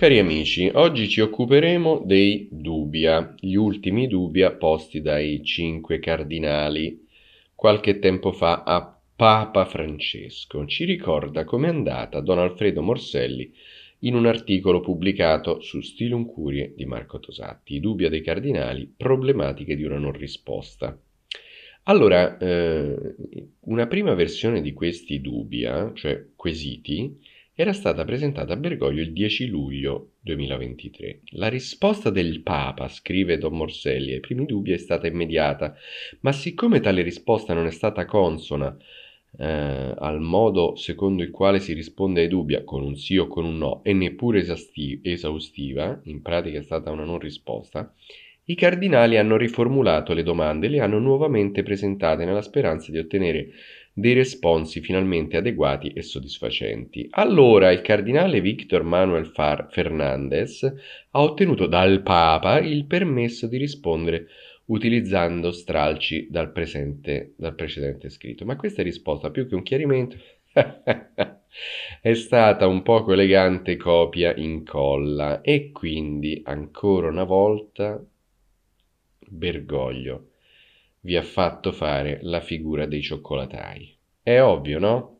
Cari amici, oggi ci occuperemo dei dubbia, gli ultimi dubbia posti dai cinque cardinali qualche tempo fa a Papa Francesco. Ci ricorda com'è andata Don Alfredo Morselli in un articolo pubblicato su Stilum Curie di Marco Tosatti, i dubbia dei cardinali, problematiche di una non risposta. Allora, eh, una prima versione di questi dubbia, cioè quesiti, era stata presentata a Bergoglio il 10 luglio 2023. La risposta del Papa, scrive Don Morselli, ai primi dubbi è stata immediata, ma siccome tale risposta non è stata consona eh, al modo secondo il quale si risponde ai dubbi con un sì o con un no e neppure esaustiva, in pratica è stata una non risposta, i cardinali hanno riformulato le domande e le hanno nuovamente presentate nella speranza di ottenere dei responsi finalmente adeguati e soddisfacenti. Allora il cardinale Victor Manuel Far Fernandez ha ottenuto dal Papa il permesso di rispondere utilizzando stralci dal, presente, dal precedente scritto. Ma questa risposta, più che un chiarimento, è stata un poco elegante copia incolla e quindi ancora una volta Bergoglio vi ha fatto fare la figura dei cioccolatai. È ovvio, no?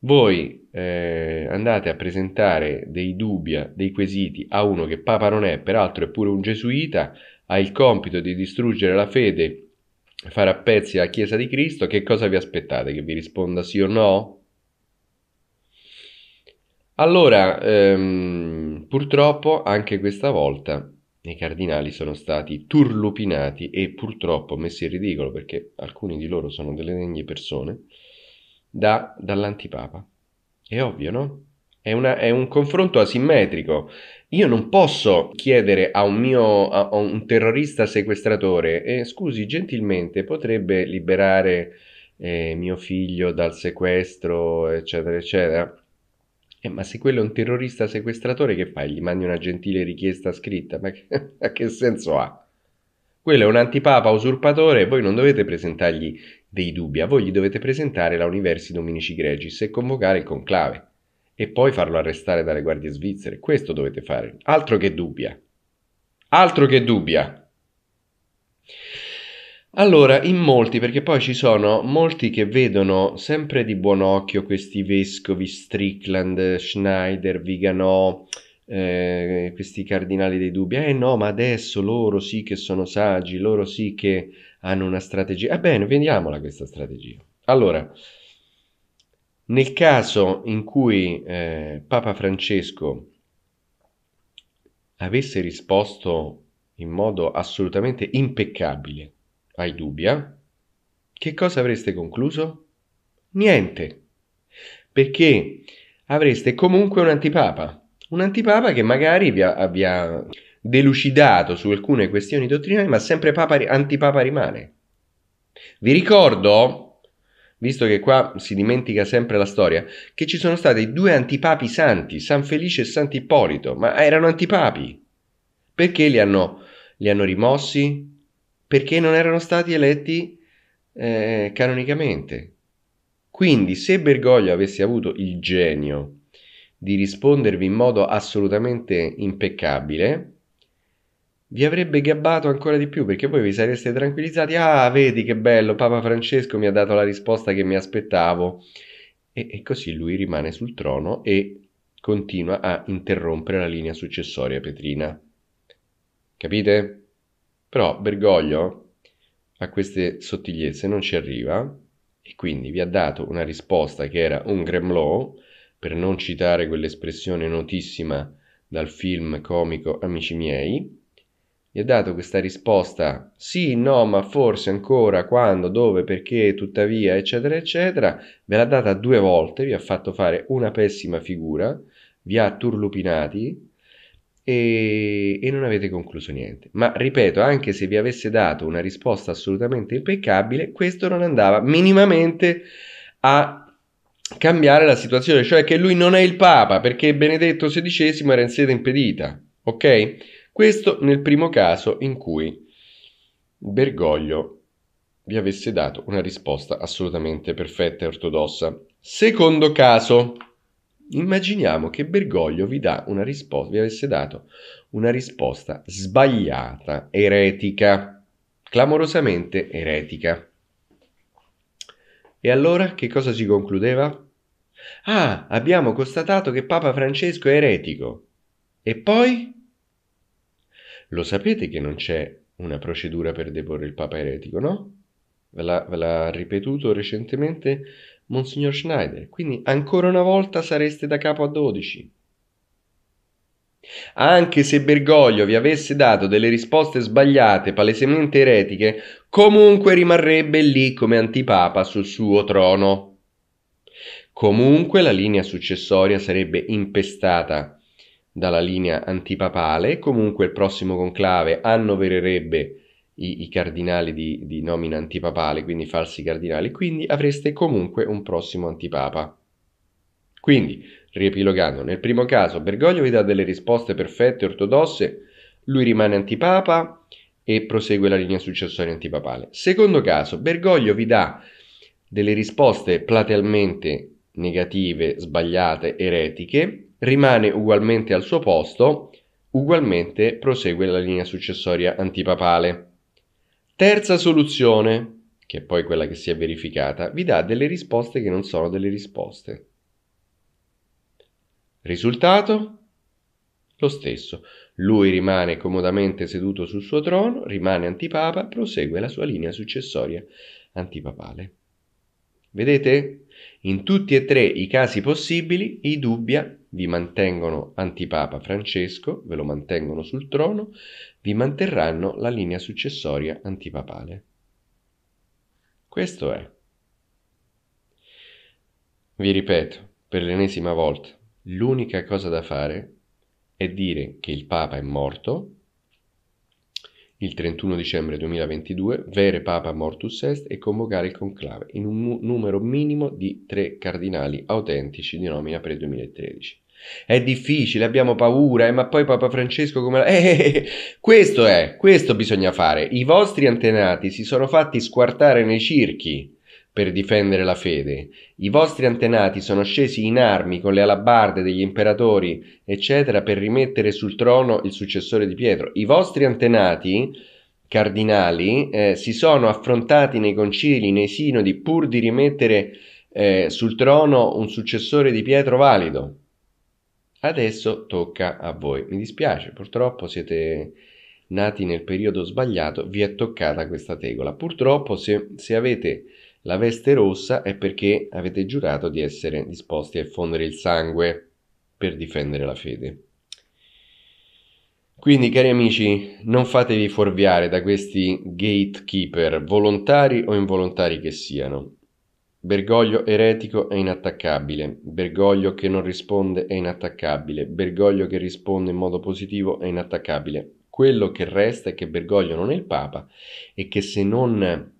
Voi eh, andate a presentare dei dubbi, dei quesiti a uno che Papa non è, peraltro è pure un gesuita, ha il compito di distruggere la fede, fare a pezzi la Chiesa di Cristo, che cosa vi aspettate? Che vi risponda sì o no? Allora, ehm, purtroppo anche questa volta i cardinali sono stati turlupinati e purtroppo messi in ridicolo, perché alcuni di loro sono delle degne persone, da, dall'antipapa. È ovvio, no? È, una, è, un confronto asimmetrico. Io non posso chiedere a un mio a, a un terrorista sequestratore, eh, scusi, gentilmente potrebbe liberare eh, mio figlio dal sequestro, eccetera, eccetera. Eh, ma se quello è un terrorista sequestratore, che fai? Gli mandi una gentile richiesta scritta? Ma che, ma che senso ha? Quello è un antipapa usurpatore, e voi non dovete presentargli dei dubbi, a voi gli dovete presentare la Universi Dominici Gregis e convocare il conclave e poi farlo arrestare dalle guardie svizzere. Questo dovete fare. Altro che dubbia. Altro che dubbia. Allora, in molti, perché poi ci sono molti che vedono sempre di buon occhio questi vescovi Strickland, Schneider, Viganò, eh, questi cardinali dei dubbi. Eh no, ma adesso loro sì che sono saggi, loro sì che hanno una strategia. Ebbene, vediamola questa strategia. Allora, nel caso in cui eh, Papa Francesco avesse risposto in modo assolutamente impeccabile hai dubbi, eh? Che cosa avreste concluso? Niente. Perché avreste comunque un antipapa. Un antipapa che magari vi abbia delucidato su alcune questioni dottrinali, ma sempre papa, antipapa rimane. Vi ricordo, visto che qua si dimentica sempre la storia, che ci sono stati due antipapi santi, San Felice e Sant'Ippolito, ma erano antipapi. Perché li hanno, li hanno rimossi? perché non erano stati eletti eh, canonicamente. Quindi se Bergoglio avesse avuto il genio di rispondervi in modo assolutamente impeccabile, vi avrebbe gabbato ancora di più perché voi vi sareste tranquillizzati, ah vedi che bello, Papa Francesco mi ha dato la risposta che mi aspettavo. E, e così lui rimane sul trono e continua a interrompere la linea successoria petrina. Capite? Però Bergoglio a queste sottigliezze non ci arriva e quindi vi ha dato una risposta che era un gremlò, per non citare quell'espressione notissima dal film comico Amici miei, gli ha dato questa risposta sì, no, ma forse ancora, quando, dove, perché, tuttavia, eccetera, eccetera, ve l'ha data due volte, vi ha fatto fare una pessima figura, vi ha turlupinati e, e, non avete concluso niente. Ma ripeto, anche se vi avesse dato una risposta assolutamente impeccabile, questo non andava minimamente a cambiare la situazione, cioè che lui non è il Papa perché Benedetto XVI era in sede impedita, ok? Questo nel primo caso in cui Bergoglio vi avesse dato una risposta assolutamente perfetta e ortodossa. Secondo caso, Immaginiamo che Bergoglio vi, risposta, vi avesse dato una risposta sbagliata, eretica, clamorosamente eretica. E allora che cosa si concludeva? Ah, abbiamo constatato che Papa Francesco è eretico. E poi? Lo sapete che non c'è una procedura per deporre il Papa eretico, no? Ve l'ha, ripetuto recentemente Monsignor Schneider, quindi ancora una volta sareste da capo a 12. Anche se Bergoglio vi avesse dato delle risposte sbagliate, palesemente eretiche, comunque rimarrebbe lì come antipapa sul suo trono. Comunque la linea successoria sarebbe impestata dalla linea antipapale e comunque il prossimo conclave annovererebbe i, i cardinali di, di nomina antipapale, quindi falsi cardinali, quindi avreste comunque un prossimo antipapa. Quindi, riepilogando, nel primo caso Bergoglio vi dà delle risposte perfette, ortodosse, lui rimane antipapa e prosegue la linea successoria antipapale. Secondo caso, Bergoglio vi dà delle risposte platealmente negative, sbagliate, eretiche, rimane ugualmente al suo posto, ugualmente prosegue la linea successoria antipapale. Terza soluzione, che è poi quella che si è verificata, vi dà delle risposte che non sono delle risposte. Risultato? Lo stesso. Lui rimane comodamente seduto sul suo trono, rimane antipapa, prosegue la sua linea successoria antipapale. Vedete? In tutti e tre i casi possibili, i dubbia vi mantengono antipapa Francesco, ve lo mantengono sul trono, vi manterranno la linea successoria antipapale. Questo è. Vi ripeto, per l'ennesima volta, l'unica cosa da fare è dire che il Papa è morto il 31 dicembre 2022, vere Papa mortus est, e convocare il conclave in un numero minimo di tre cardinali autentici di nomina per il 2013. È difficile, abbiamo paura, eh, ma poi Papa Francesco come eh, eh, eh, questo è, questo bisogna fare. I vostri antenati si sono fatti squartare nei circhi per difendere la fede. I vostri antenati sono scesi in armi con le alabarde degli imperatori, eccetera, per rimettere sul trono il successore di Pietro. I vostri antenati cardinali eh, si sono affrontati nei concili, nei sinodi, pur di rimettere eh, sul trono un successore di Pietro valido. Adesso tocca a voi. Mi dispiace, purtroppo siete nati nel periodo sbagliato, vi è toccata questa tegola. Purtroppo se, se avete la veste rossa è perché avete giurato di essere disposti a effondere il sangue per difendere la fede. Quindi, cari amici, non fatevi fuorviare da questi gatekeeper, volontari o involontari che siano. Bergoglio eretico è inattaccabile, Bergoglio che non risponde è inattaccabile, Bergoglio che risponde in modo positivo è inattaccabile. Quello che resta è che Bergoglio non è il Papa e che se non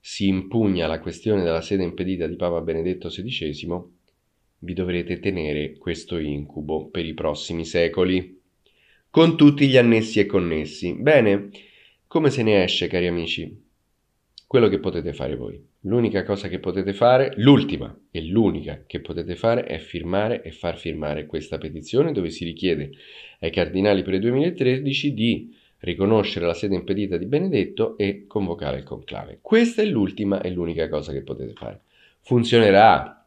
si impugna la questione della sede impedita di Papa Benedetto XVI, vi dovrete tenere questo incubo per i prossimi secoli, con tutti gli annessi e connessi. Bene, come se ne esce, cari amici? quello che potete fare voi. L'unica cosa che potete fare, l'ultima e l'unica che potete fare è firmare e far firmare questa petizione dove si richiede ai cardinali per il 2013 di riconoscere la sede impedita di Benedetto e convocare il conclave. Questa è l'ultima e l'unica cosa che potete fare. Funzionerà?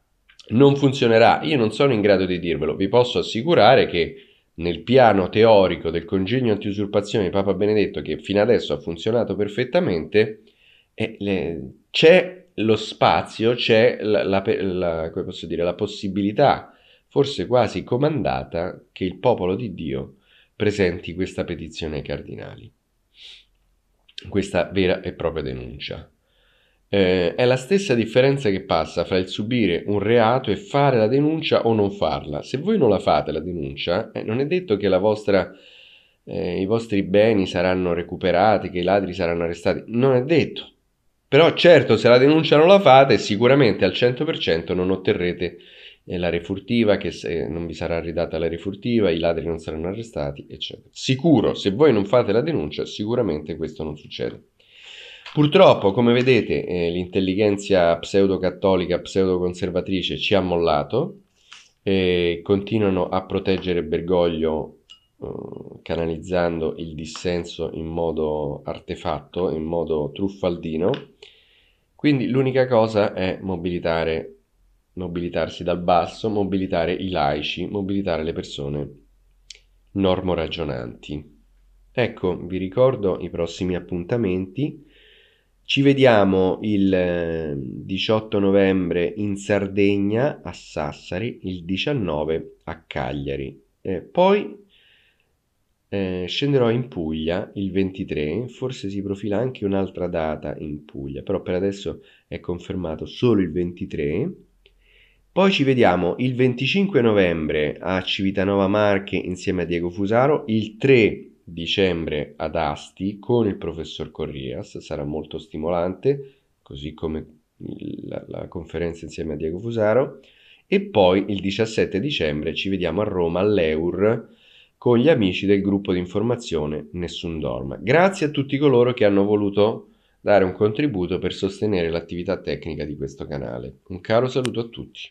Non funzionerà? Io non sono in grado di dirvelo. Vi posso assicurare che nel piano teorico del congegno anti-usurpazione di Papa Benedetto, che fino adesso ha funzionato perfettamente, le, c'è lo spazio, c'è la, la, la, dire, la possibilità, forse quasi comandata, che il popolo di Dio presenti questa petizione ai cardinali, questa vera e propria denuncia. Eh, è la stessa differenza che passa fra il subire un reato e fare la denuncia o non farla. Se voi non la fate la denuncia, eh, non è detto che vostra, eh, i vostri beni saranno recuperati, che i ladri saranno arrestati. Non è detto. Però certo, se la denuncia non la fate, sicuramente al 100% non otterrete eh, la refurtiva che eh, non vi sarà ridata la refurtiva i ladri non saranno arrestati, eccetera. Sicuro, se voi non fate la denuncia, sicuramente questo non succede. Purtroppo, come vedete, eh, l'intelligenza pseudo-cattolica, pseudo-conservatrice ci ha mollato, eh, continuano a proteggere Bergoglio eh, canalizzando il dissenso in modo artefatto, in modo truffaldino. Quindi l'unica cosa è mobilitare, mobilitarsi dal basso, mobilitare i laici, mobilitare le persone normoragionanti. Ecco, vi ricordo i prossimi appuntamenti. Ci vediamo il 18 eh, novembre in Sardegna a Sassari, il 19 a Cagliari. E poi eh, scenderò in Puglia il 23, forse si profila anche un'altra data in Puglia, però per adesso è confermato solo il 23. Poi ci vediamo il 25 novembre a Civitanova Marche insieme a Diego Fusaro, il 3 dicembre ad Asti con il professor Corrias, sarà molto stimolante, così come la, la conferenza insieme a Diego Fusaro, e poi il 17 dicembre ci vediamo a Roma all'Eur con gli amici del gruppo di informazione Nessun Dorma. Grazie a tutti coloro che hanno voluto dare un contributo per sostenere l'attività tecnica di questo canale. Un caro saluto a tutti.